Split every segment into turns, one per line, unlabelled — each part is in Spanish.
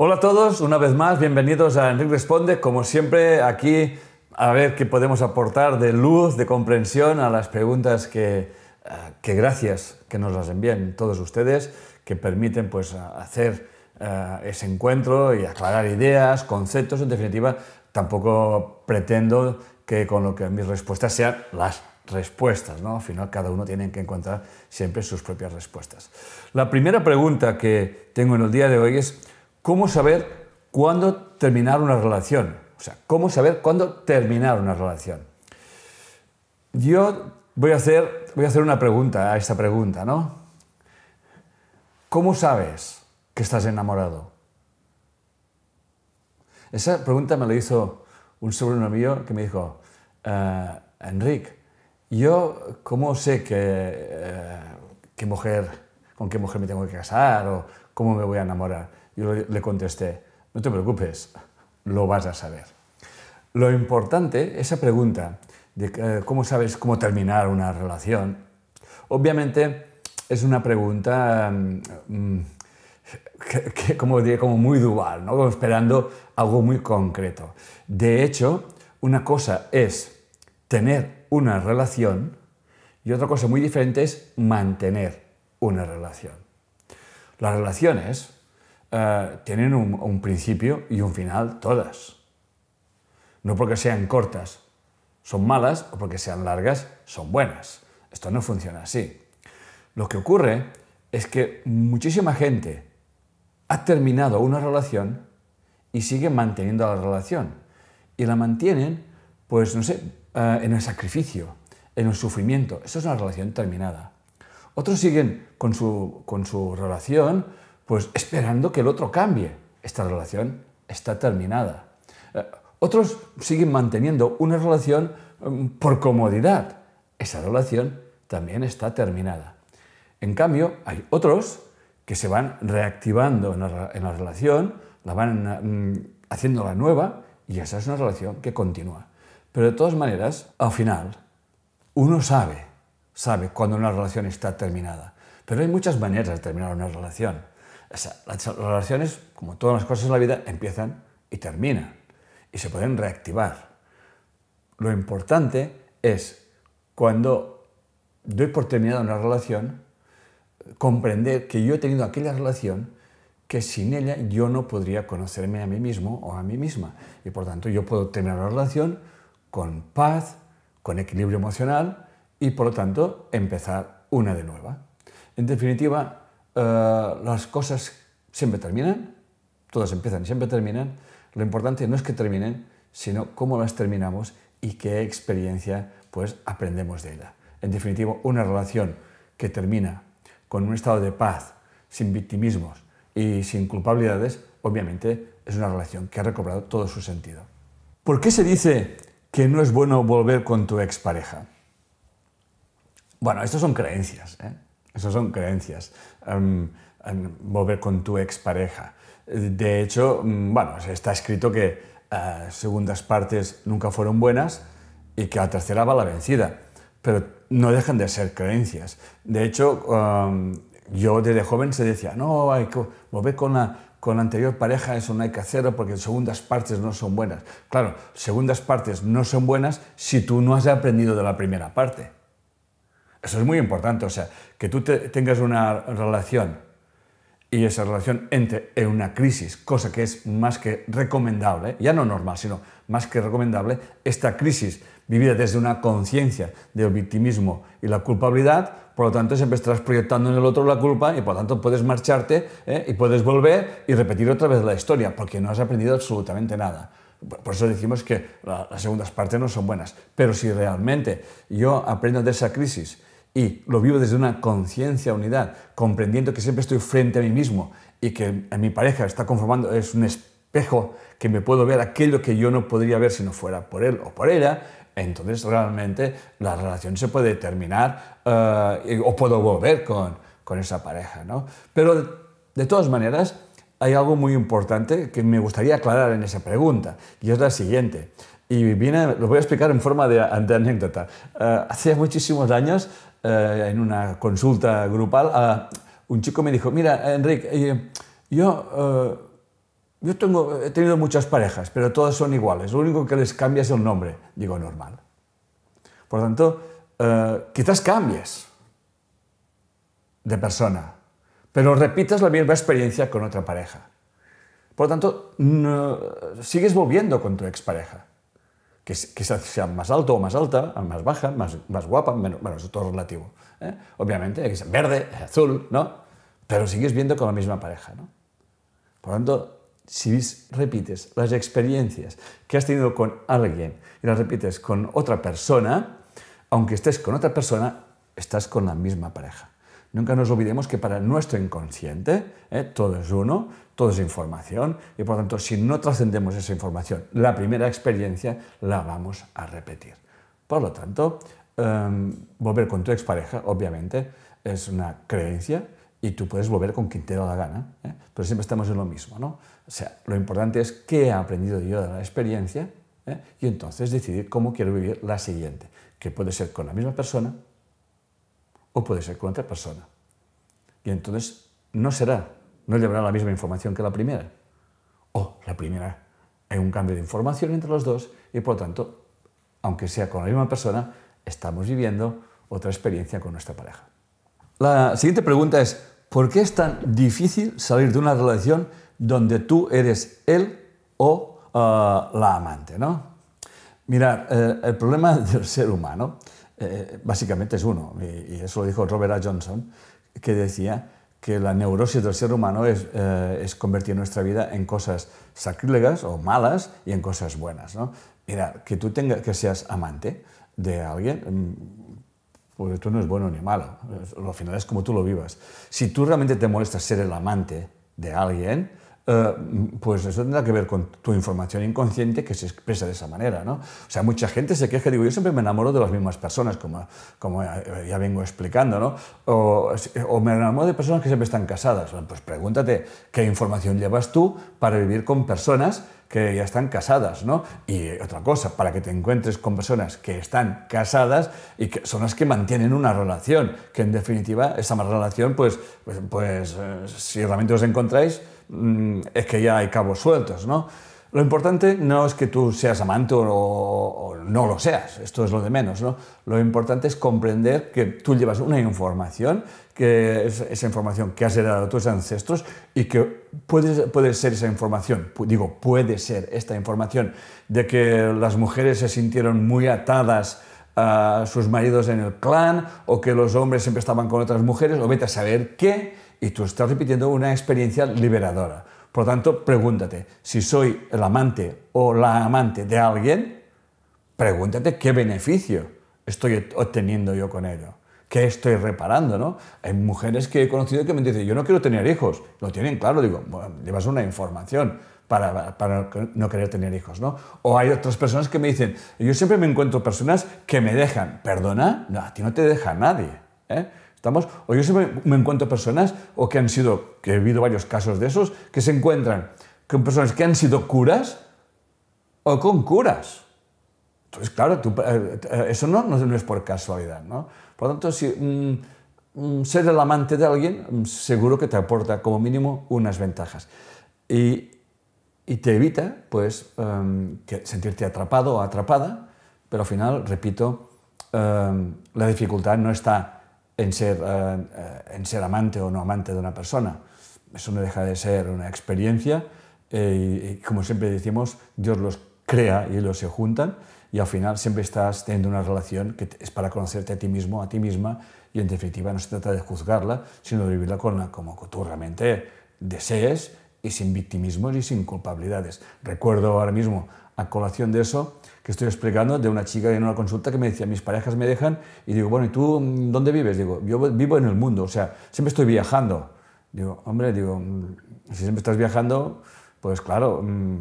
Hola a todos, una vez más, bienvenidos a Enrique Responde. Como siempre, aquí a ver qué podemos aportar de luz, de comprensión a las preguntas que, eh, que gracias que nos las envíen todos ustedes, que permiten pues, hacer eh, ese encuentro y aclarar ideas, conceptos. En definitiva, tampoco pretendo que con lo que mis respuestas sean las respuestas, ¿no? Al final cada uno tiene que encontrar siempre sus propias respuestas. La primera pregunta que tengo en el día de hoy es, cómo saber cuándo terminar una relación. O sea, cómo saber cuándo terminar una relación. Yo voy a hacer, voy a hacer una pregunta a esta pregunta, ¿no? ¿Cómo sabes que estás enamorado? Esa pregunta me la hizo un sobrino mío que me dijo, eh, Enrique, yo cómo sé que, eh, mujer con qué mujer me tengo que casar o cómo me voy a enamorar. Yo le contesté, no te preocupes, lo vas a saber. Lo importante, esa pregunta de eh, cómo sabes cómo terminar una relación, obviamente es una pregunta mm, mm, como, como muy dual, ¿no? esperando algo muy concreto. De hecho, una cosa es tener una relación y otra cosa muy diferente es mantener una relación. Las relaciones eh, tienen un, un principio y un final todas. No porque sean cortas son malas o porque sean largas son buenas. Esto no funciona así. Lo que ocurre es que muchísima gente ha terminado una relación y sigue manteniendo la relación. Y la mantienen, pues no sé, eh, en el sacrificio, en el sufrimiento. Eso es una relación terminada. Otros siguen con su, con su relación, pues esperando que el otro cambie. Esta relación está terminada. Eh, otros siguen manteniendo una relación mm, por comodidad. Esa relación también está terminada. En cambio, hay otros que se van reactivando en la, en la relación, la van mm, haciendo la nueva y esa es una relación que continúa. Pero de todas maneras, al final, uno sabe sabe cuando una relación está terminada. Pero hay muchas maneras de terminar una relación. las relaciones, como todas las cosas en la vida, empiezan y terminan. Y se pueden reactivar. Lo importante es cuando doy por terminada una relación, comprender que yo he tenido aquella relación que sin ella yo no podría conocerme a mí mismo o a mí misma. Y por tanto yo puedo tener una relación con paz, con equilibrio emocional y por lo tanto empezar una de nueva. En definitiva, eh, las cosas siempre terminan, todas empiezan y siempre terminan. Lo importante no es que terminen, sino cómo las terminamos y qué experiencia pues aprendemos de ella. En definitiva, una relación que termina con un estado de paz, sin victimismos y sin culpabilidades, obviamente es una relación que ha recobrado todo su sentido. ¿Por qué se dice que no es bueno volver con tu expareja? Bueno, estas son creencias, ¿eh? son creencias. Em, volver con tu expareja. De hecho, mm, bueno, está escrito que eh, segundas partes nunca fueron buenas y que la tercera va la vencida. Pero no dejan de ser creencias. De hecho, em, yo desde joven se decía, no, hay que volver con la, con la anterior pareja, eso no hay que hacerlo porque segundas partes no son buenas. Claro, segundas partes no son buenas si tú no has aprendido de la primera parte. Eso es muy importante, o sea, que tú tengas una relación y esa relación entre en una crisis, cosa que es más que recomendable, ya no normal, sino más que recomendable, esta crisis vivida desde una conciencia del victimismo y la culpabilidad, por lo tanto siempre estás proyectando en el otro la culpa y por lo tanto puedes marcharte ¿eh? y puedes volver y repetir otra vez la historia, porque no has aprendido absolutamente nada. Por eso decimos que las segundas partes no son buenas, pero si realmente yo aprendo de esa crisis, y lo vivo desde una conciencia unidad, comprendiendo que siempre estoy frente a mí mismo y que mi pareja está conformando, es un espejo que me puedo ver aquello que yo no podría ver si no fuera por él o por ella, entonces realmente la relación se puede terminar eh, o puedo volver con, con esa pareja. ¿no? Pero de, todas maneras, hay algo muy importante que me gustaría aclarar en esa pregunta, y es la siguiente. Y viene, lo voy a explicar en forma de, anécdota. Eh, hace muchísimos años eh, en una consulta grupal, a, un chico me dijo, mira, Enrique, eh, yo, eh, he tenido muchas parejas, pero todas son iguales, lo único que les cambia es el nombre. Digo, normal. Por lo tanto, quizás cambies de persona, pero repitas la misma experiencia con otra pareja. Por lo tanto, sigues volviendo con tu expareja que, sea más alto o más alta, más baja, más, guapa, bueno, es todo relativo. ¿eh? Obviamente, hay que ser verde, azul, ¿no? Pero sigues viendo con la misma pareja, ¿no? Por lo tanto, si repites las experiencias que has tenido con alguien y las repites con otra persona, aunque estés con otra persona, estás con la misma pareja. Nunca nos olvidemos que para nuestro inconsciente ¿eh? todo es uno, todo es información y por tanto si no trascendemos esa información, la primera experiencia la vamos a repetir. Por lo tanto, em, volver con tu expareja obviamente es una creencia y tú puedes volver con quien te da la gana, ¿eh? pero siempre estamos en lo mismo. ¿no? O sea, lo importante es qué he aprendido yo de la experiencia ¿eh? y entonces decidir cómo quiero vivir la siguiente, que puede ser con la misma persona o puede ser con otra persona. Y entonces no será, no llevará la misma información que la primera. O la primera, hay un cambio de información entre los dos y por lo tanto, aunque sea con la misma persona, estamos viviendo otra experiencia con nuestra pareja. La siguiente pregunta es, ¿por qué es tan difícil salir de una relación donde tú eres él o ah, la amante? ¿no? Mirar, eh, el problema del ser humano eh, básicamente es uno, y, eso lo dijo Robert A. Johnson, que decía que la neurosis del ser humano es, eh, es convertir nuestra vida en cosas sacrílegas o malas y en cosas buenas. ¿no? Mira, que tú tengas que seas amante de alguien, mm, pues tú no es bueno ni malo, lo final es como tú lo vivas. Si tú realmente te molestas ser el amante de alguien, eh, pues eso tendrá que ver con tu información inconsciente que se expresa de esa manera, ¿no? O sea, mucha gente se queja, digo, yo siempre me enamoro de las mismas personas, como, ya vengo explicando, ¿no? O, me enamoro de personas que siempre están casadas. Pues pregúntate qué información llevas tú para vivir con personas que ya están casadas, ¿no? Y otra cosa, para que te encuentres con personas que están casadas y que son las que mantienen una relación, que en definitiva esa relación, pues, pues, pues eh, si realmente os encontráis, Mm, es que ya hay cabos sueltos, ¿no? Lo importante no es que tú seas amante o, no lo seas, esto es lo de menos, ¿no? Lo importante es comprender que tú llevas una información, que es esa información que has heredado a tus ancestros y que puede, puede ser esa información, digo, puede ser esta información de que las mujeres se sintieron muy atadas a sus maridos en el clan o que los hombres siempre estaban con otras mujeres o vete a saber qué y tú estás repitiendo una experiencia liberadora. Por lo tanto, pregúntate, si soy el amante o la amante de alguien, pregúntate qué beneficio estoy obteniendo yo con ello. ¿Qué estoy reparando? ¿no? Hay mujeres que he conocido que me dicen, yo no quiero tener hijos. Lo tienen claro, digo, llevas una información para, no querer tener hijos. ¿no? O hay otras personas que me dicen, yo siempre me encuentro personas que me dejan, perdona, a ti no te deja nadie. ¿eh? o yo siempre me encuentro personas, o que han sido, que he habido varios casos de esos, que se encuentran con personas que han sido curas o con curas. Entonces, claro, eh, eh, eso no, no, es por casualidad, ¿no? Por lo tanto, si, ser el amante de alguien mm, seguro que te aporta como mínimo unas ventajas. Y, te evita, pues, em, sentirte atrapado o atrapada, pero al final, repito, em, la dificultad no está en ser, eh, eh, en ser amante o no amante de una persona. Eso no deja de ser una experiencia eh, y, como siempre decimos, Dios los crea y los se juntan y al final siempre estás teniendo una relación que es para conocerte a ti mismo, a ti misma y en definitiva no se trata de juzgarla, sino de vivirla con la, como tú realmente desees y sin victimismos y sin culpabilidades. Recuerdo ahora mismo a colación de eso que estoy explicando de una chica en una consulta que me decía, mis parejas me dejan, y digo, bueno, ¿y tú dónde vives? Digo, yo vivo en el mundo, o sea, siempre estoy viajando. Digo, hombre, digo, mm, si siempre estás viajando, pues claro, mm,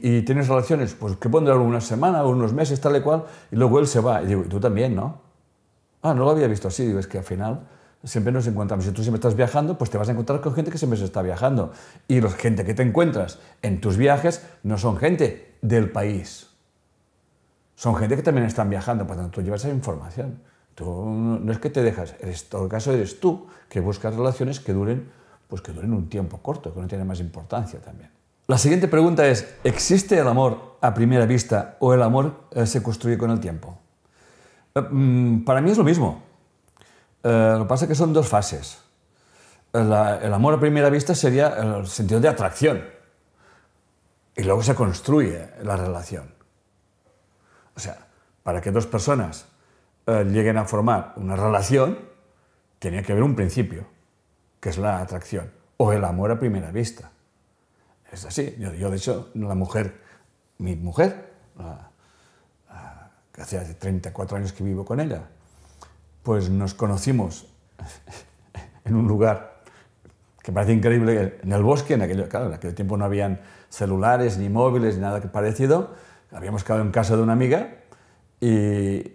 y, tienes relaciones, pues que pondré alguna una semana o unos meses, tal y cual, y luego él se va. Y digo, y tú también, ¿no? Ah, no lo había visto así, digo, es que al final siempre nos encontramos. Si tú siempre estás viajando, pues te vas a encontrar con gente que siempre se está viajando. Y la gente que te encuentras en tus viajes no son gente del país. Son gente que también están viajando, por tanto tú llevas esa información. Tú no es que te dejas, en todo este caso eres tú que buscas relaciones que duren, pues que duren un tiempo corto, que no tiene más importancia también. La siguiente pregunta es, ¿existe el amor a primera vista o el amor eh, se construye con el tiempo? Eh, mm, para mí es lo mismo. Eh, lo que pasa es que son dos fases. Eh, el amor a primera vista sería el sentido de atracción. Y luego se construye la relación. O sea, para que dos personas eh, lleguen a formar una relación, tenía que haber un principio, que es la atracción, o el amor a primera vista. Es así. Yo, de hecho, la mujer, mi mujer, que hace 34 años que vivo con ella, pues nos conocimos en un lugar que parece increíble, en el bosque, en aquel, en aquel tiempo no habían celulares, ni móviles, ni nada parecido. Habíamos quedado en casa de una amiga y,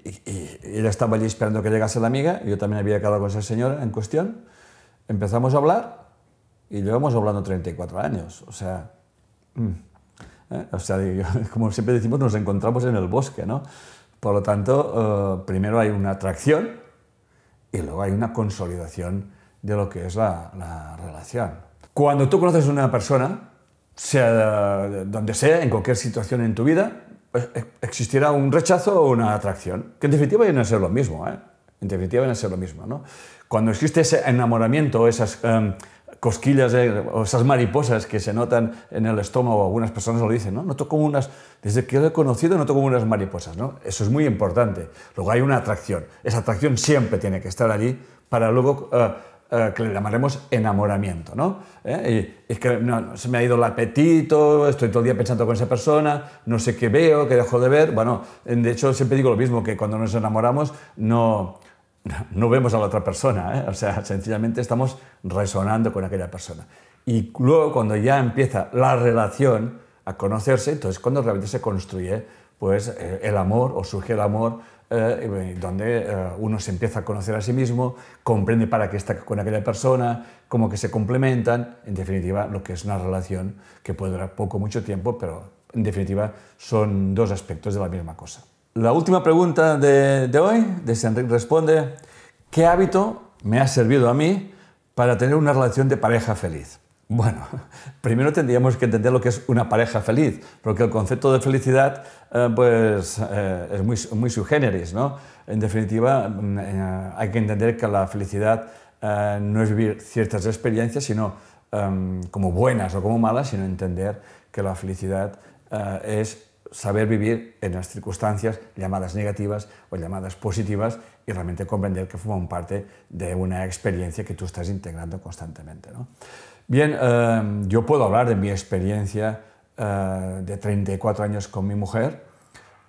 ella estaba allí esperando que llegase la amiga, yo también había quedado con esa señora en cuestión. Empezamos a hablar y llevamos hablando 34 años, o sea... Mm, ¿eh? como siempre decimos, nos encontramos en el bosque, ¿no? Por lo tanto, eh, primero hay una atracción y luego hay una consolidación de lo que es la, relación. Cuando tú conoces a una persona, sea donde sea, en cualquier situación en tu vida, pues, eh, existirá un rechazo o una atracción, que en definitiva viene a ser lo mismo, ¿eh? En definitiva viene a ser lo mismo, ¿no? Cuando existe ese enamoramiento, esas... Em, cosquillas eh, o esas mariposas que se notan en el estómago, algunas personas lo dicen, ¿no? Noto como unas, desde que lo he conocido, noto como unas mariposas, ¿no? Eso es muy importante. Luego hay una atracción. Esa atracción siempre tiene que estar allí para luego... Eh, eh, que le llamaremos enamoramiento, ¿no? es que no, se me ha ido el apetito, estoy todo el día pensando con esa persona, no sé qué veo, qué dejo de ver. Bueno, de hecho siempre digo lo mismo, que cuando nos enamoramos no, no vemos a la otra persona, ¿eh? o sea, sencillamente estamos resonando con aquella persona. Y luego cuando ya empieza la relación a conocerse, entonces cuando realmente se construye pues eh, el amor o surge el amor eh, donde uno se empieza a conocer a sí mismo, comprende para qué está con aquella persona, como que se complementan, en definitiva, lo que es una relación que puede durar poco, mucho tiempo, pero en definitiva son dos aspectos de la misma cosa. La última pregunta de, hoy, de Enrique responde, ¿qué hábito me ha servido a mí para tener una relación de pareja feliz? Bueno, primero tendríamos que entender lo que es una pareja feliz, porque el concepto de felicidad eh, pues, eh, es muy, muy ¿no? En definitiva, mm, eh, hay que entender que la felicidad no es vivir ciertas experiencias, sino em, como buenas o como malas, sino entender que la felicidad es saber vivir en las circunstancias llamadas negativas o llamadas positivas y realmente comprender que forman parte de una experiencia que tú estás integrando constantemente. ¿no? Bien, em, yo puedo hablar de mi experiencia eh, de 34 años con mi mujer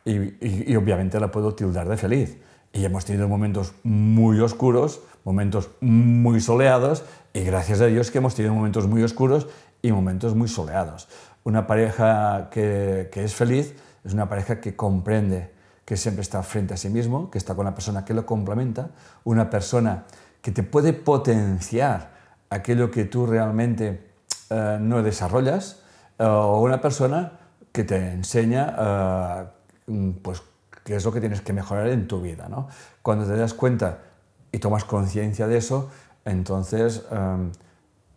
y obviamente la puedo tildar de feliz. Y hemos tenido momentos muy oscuros, momentos muy soleados y gracias a Dios que hemos tenido momentos muy oscuros y momentos muy soleados. Una pareja que, es feliz es una pareja que comprende, que siempre está frente a sí mismo, que está con la persona que lo complementa, una persona que te puede potenciar aquello que tú realmente eh, no desarrollas, eh, o una persona que te enseña eh, mm, pues, qué es lo que tienes que mejorar en tu vida. Cuando te das cuenta y tomas conciencia de eso, entonces em,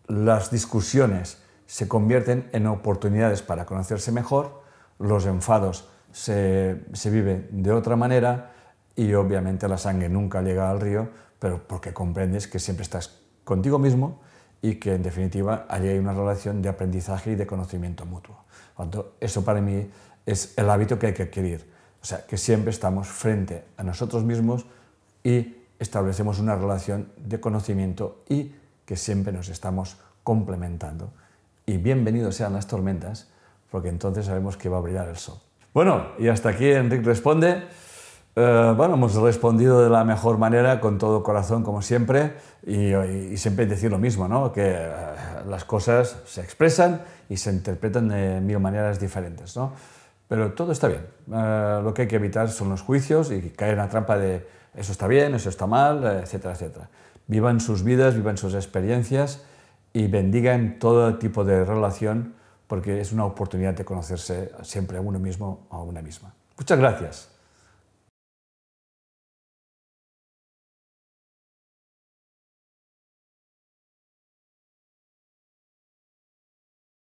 las discusiones se convierten en oportunidades para conocerse mejor, los enfados se, viven de otra manera y obviamente la sangre nunca llega al río, pero porque comprendes que siempre estás contigo mismo y que en definitiva allí hay una relación de aprendizaje y de conocimiento mutuo. eso para mí es el hábito que hay que adquirir. O sea, que siempre estamos frente a nosotros mismos y establecemos una relación de conocimiento y que siempre nos estamos complementando y bienvenidos sean las tormentas, porque entonces sabemos que va a brillar el sol. Bueno, y hasta aquí Enrique Responde. Eh, bueno, hemos respondido de la mejor manera, con todo corazón, como siempre, y, siempre decir lo mismo, ¿no? que eh, las cosas se expresan y se interpretan de mil maneras diferentes. ¿no? Pero todo está bien. Eh, lo que hay que evitar son los juicios y caer en la trampa de eso está bien, eso está mal, etcétera, etcétera. Vivan sus vidas, vivan sus experiencias y bendiga en todo tipo de relación porque es una oportunidad de conocerse siempre a uno mismo o a una misma. Muchas gracias.